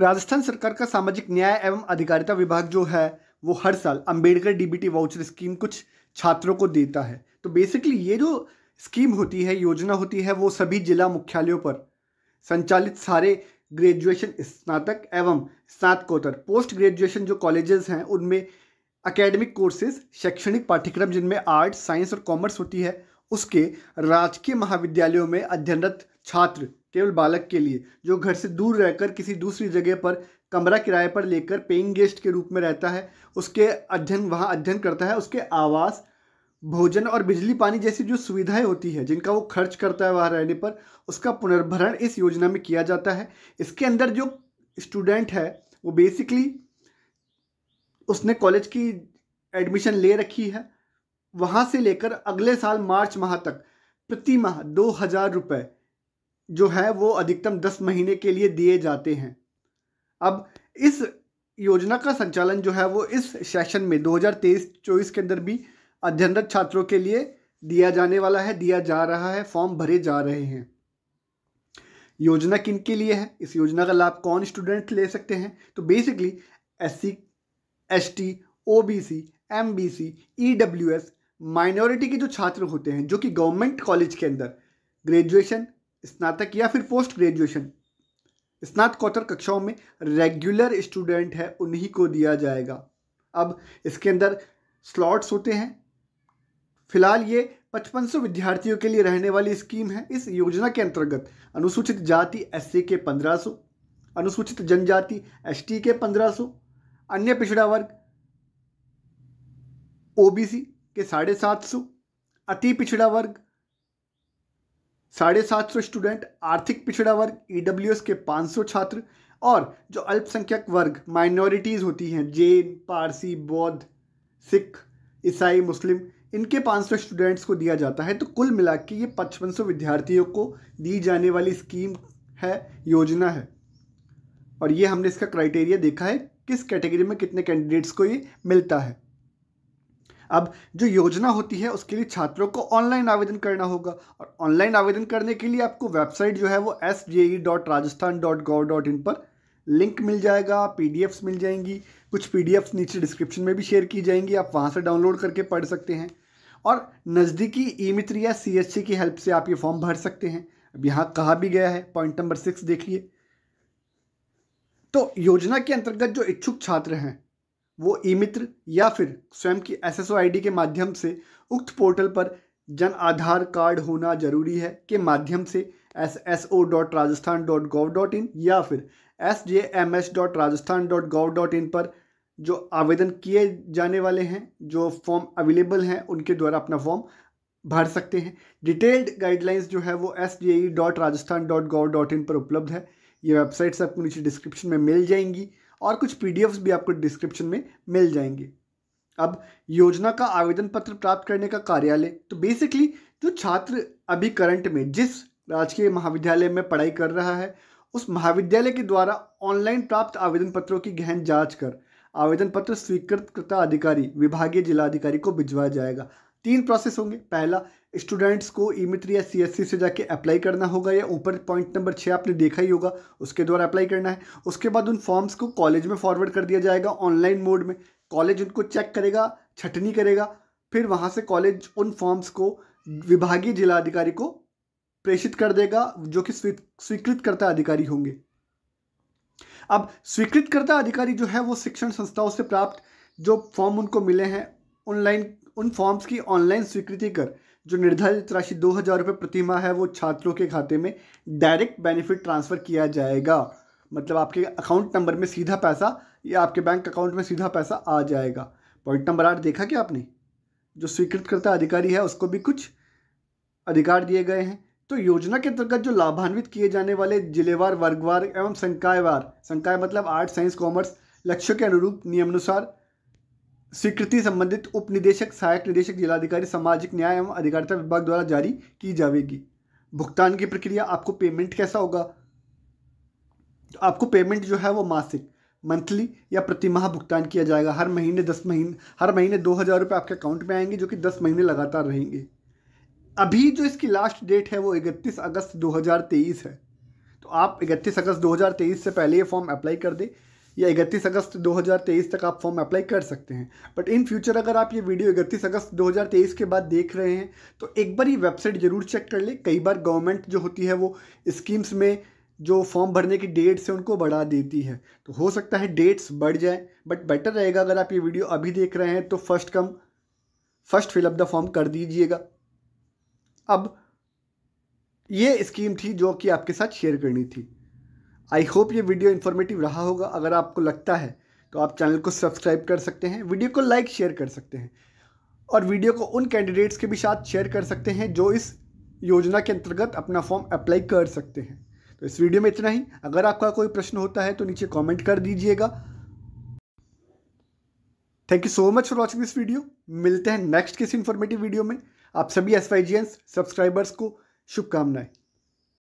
राजस्थान सरकार का सामाजिक न्याय एवं अधिकारिता विभाग जो है वो हर साल अंबेडकर डीबीटी वाउचर स्कीम कुछ छात्रों को देता है तो बेसिकली ये जो स्कीम होती है योजना होती है वो सभी जिला मुख्यालयों पर संचालित सारे ग्रेजुएशन स्नातक एवं स्नातकोत्तर पोस्ट ग्रेजुएशन जो कॉलेजेस हैं उनमें अकेडमिक कोर्सेज शैक्षणिक पाठ्यक्रम जिनमें आर्ट्स साइंस और कॉमर्स होती है उसके राजकीय महाविद्यालयों में अध्ययनरत छात्र केवल बालक के लिए जो घर से दूर रहकर किसी दूसरी जगह पर कमरा किराए पर लेकर पेइंग गेस्ट के रूप में रहता है उसके अध्ययन वहाँ अध्ययन करता है उसके आवास भोजन और बिजली पानी जैसी जो सुविधाएं होती है जिनका वो खर्च करता है वहाँ रहने पर उसका पुनर्भरण इस योजना में किया जाता है इसके अंदर जो स्टूडेंट है वो बेसिकली उसने कॉलेज की एडमिशन ले रखी है वहाँ से लेकर अगले साल मार्च माह तक प्रति माह दो हज़ार रुपये जो है वो अधिकतम दस महीने के लिए दिए जाते हैं अब इस योजना का संचालन जो है वो इस सेशन में 2023-24 के अंदर भी अध्ययनरत छात्रों के लिए दिया जाने वाला है दिया जा रहा है फॉर्म भरे जा रहे हैं योजना किन के लिए है इस योजना का लाभ कौन स्टूडेंट ले सकते हैं तो basically S C S T O B C M B C E W S minority के जो छात्र होते हैं जो कि गवर्नमेंट कॉलेज के अंदर ग्रेजुएशन स्नातक या फिर पोस्ट ग्रेजुएशन स्नातकोत्तर कक्षाओं में रेगुलर स्टूडेंट है उन्हीं को दिया जाएगा अब इसके अंदर स्लॉट्स होते हैं फिलहाल ये पचपन सौ विद्यार्थियों के लिए रहने वाली स्कीम है इस योजना के अंतर्गत अनुसूचित जाति एस के पंद्रह अनुसूचित जनजाति एस के पंद्रह अन्य पिछड़ा वर्ग ओ के साढ़े सात सौ अति पिछड़ा वर्ग साढ़े सात सौ स्टूडेंट आर्थिक पिछड़ा वर्ग ई e के पाँच सौ छात्र और जो अल्पसंख्यक वर्ग माइनॉरिटीज़ होती हैं जैन पारसी बौद्ध सिख ईसाई मुस्लिम इनके 500 स्टूडेंट्स को दिया जाता है तो कुल मिला के ये 5500 विद्यार्थियों को दी जाने वाली स्कीम है योजना है और ये हमने इसका क्राइटेरिया देखा है किस कैटेगरी में कितने कैंडिडेट्स को ये मिलता है अब जो योजना होती है उसके लिए छात्रों को ऑनलाइन आवेदन करना होगा और ऑनलाइन आवेदन करने के लिए आपको वेबसाइट जो है वो S J E dot Rajasthan dot dot in पर लिंक मिल जाएगा पी मिल जाएंगी कुछ पी नीचे डिस्क्रिप्शन में भी शेयर की जाएंगी आप वहाँ से डाउनलोड करके पढ़ सकते हैं और नज़दीकी ई मित्र या सी की हेल्प से आप ये फॉर्म भर सकते हैं अब यहाँ कहा भी गया है पॉइंट नंबर सिक्स देखिए तो योजना के अंतर्गत जो इच्छुक छात्र हैं वो ई मित्र या फिर स्वयं की एस एस के माध्यम से उक्त पोर्टल पर जन आधार कार्ड होना जरूरी है के माध्यम से S S O dot Rajasthan dot gov dot in या फिर S J M S dot Rajasthan dot gov dot in पर जो आवेदन किए जाने वाले हैं जो फॉर्म अवेलेबल हैं उनके द्वारा अपना फॉर्म भर सकते हैं डिटेल्ड गाइडलाइंस जो है वो S J E dot Rajasthan dot gov dot in पर उपलब्ध है ये वेबसाइट्स आपको नीचे डिस्क्रिप्शन में मिल जाएंगी और कुछ पी भी आपको डिस्क्रिप्शन में मिल जाएंगे अब योजना का आवेदन पत्र प्राप्त करने का कार्यालय तो बेसिकली जो छात्र अभी करंट में जिस राजकीय महाविद्यालय में पढ़ाई कर रहा है उस महाविद्यालय के द्वारा ऑनलाइन प्राप्त आवेदन पत्रों की गहन जांच कर आवेदन पत्र स्वीकृतकर्ता अधिकारी विभागीय जिलाधिकारी को भिजवाया जाएगा तीन प्रोसेस होंगे पहला स्टूडेंट्स को ई e मित्र या सी से जाके अप्लाई करना होगा या ऊपर पॉइंट नंबर छः आपने देखा ही होगा उसके द्वारा अप्लाई करना है उसके बाद उन फॉर्म्स को कॉलेज में फॉरवर्ड कर दिया जाएगा ऑनलाइन मोड में कॉलेज उनको चेक करेगा छटनी करेगा फिर वहाँ से कॉलेज उन फॉर्म्स को विभागीय जिलाधिकारी को प्रेषित कर देगा जो कि स्वीकृत करता अधिकारी होंगे अब स्वीकृतकर्ता अधिकारी जो है वो शिक्षण संस्थाओं से प्राप्त जो फॉर्म उनको मिले हैं ऑनलाइन उन फॉर्म्स की ऑनलाइन स्वीकृति कर जो निर्धारित राशि दो हज़ार रुपये प्रतिमा है वो छात्रों के खाते में डायरेक्ट बेनिफिट ट्रांसफ़र किया जाएगा मतलब आपके अकाउंट नंबर में सीधा पैसा या आपके बैंक अकाउंट में सीधा पैसा आ जाएगा पॉइंट नंबर आठ देखा क्या आपने जो स्वीकृत करता अधिकारी है उसको भी कुछ अधिकार दिए गए हैं तो योजना के अंतर्गत जो लाभान्वित किए जाने वाले जिलेवार वर्गवार एवं संकायवार संकाय मतलब आर्ट साइंस कॉमर्स लक्ष्य के अनुरूप नियमानुसार स्वीकृति संबंधित उप निदेशक सहायक निदेशक जिलाधिकारी सामाजिक न्याय एवं अधिकारिता विभाग द्वारा जारी की जाएगी भुगतान की प्रक्रिया आपको पेमेंट कैसा होगा तो आपको पेमेंट जो है वो मासिक मंथली या प्रतिमाह भुगतान किया जाएगा हर महीने दस महीने हर महीने दो हज़ार रुपये आपके अकाउंट में आएंगे जो कि दस महीने लगातार रहेंगे अभी जो इसकी लास्ट डेट है वो इकतीस अगस्त दो है तो आप इकतीस अगस्त दो से पहले ये फॉर्म अप्लाई कर दें या इकतीस अगस्त 2023 तक आप फॉर्म अप्लाई कर सकते हैं बट इन फ्यूचर अगर आप ये वीडियो इकतीस अगस्त 2023 के बाद देख रहे हैं तो एक बार ये वेबसाइट ज़रूर चेक कर ले कई बार गवर्नमेंट जो होती है वो स्कीम्स में जो फॉर्म भरने की डेट्स है उनको बढ़ा देती है तो हो सकता है डेट्स बढ़ जाए बट बेटर रहेगा अगर आप ये वीडियो अभी देख रहे हैं तो first come first fill up the form कर दीजिएगा अब ये स्कीम थी जो कि आपके साथ शेयर करनी थी आई होप ये वीडियो इन्फॉर्मेटिव रहा होगा अगर आपको लगता है तो आप चैनल को सब्सक्राइब कर सकते हैं वीडियो को लाइक शेयर कर सकते हैं और वीडियो को उन कैंडिडेट्स के भी साथ शेयर कर सकते हैं जो इस योजना के अंतर्गत अपना फॉर्म अप्लाई कर सकते हैं तो इस वीडियो में इतना ही अगर आपका कोई प्रश्न होता है तो नीचे कॉमेंट कर दीजिएगा thank you so much for watching this video मिलते हैं नेक्स्ट किसी इन्फॉर्मेटिव वीडियो में आप सभी एस सब्सक्राइबर्स को शुभकामनाएं